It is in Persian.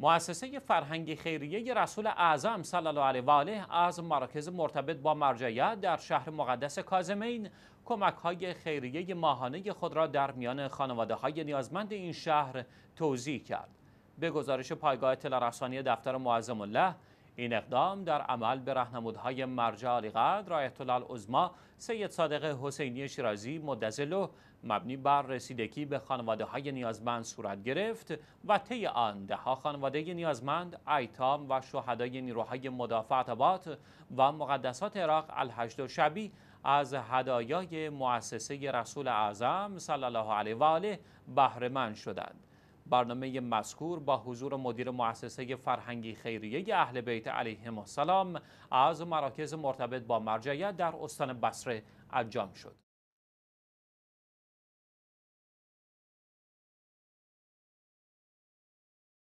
مؤسسه فرهنگی خیریه رسول اعظم صلی الله علیه و آله از مراکز مرتبط با مرجعیت در شهر مقدس کازمین کمک های خیریه ماهانه خود را در میان خانواده های نیازمند این شهر توضیح کرد. به گزارش پایگاه تلرسانی دفتر معظم الله این اقدام در عمل به رهنمودهای مرجع علیقدر آیت الله ازما، سید صادق حسینی شیرازی مدزلو مبنی بر رسیدگی به خانواده های نیازمند صورت گرفت و طی آن ها خانواده نیازمند ایتام و شهدای نیروهای مدافع و مقدسات عراق الهجد و شبی از هدایای مؤسسه رسول اعظم صلی الله علیه و آله بهره شدند برنامه مذکور با حضور مدیر مؤسسه فرهنگی خیریه اهل بیت علیهم السلام از مراکز مرتبط با مرجعیت در استان بصره انجام شد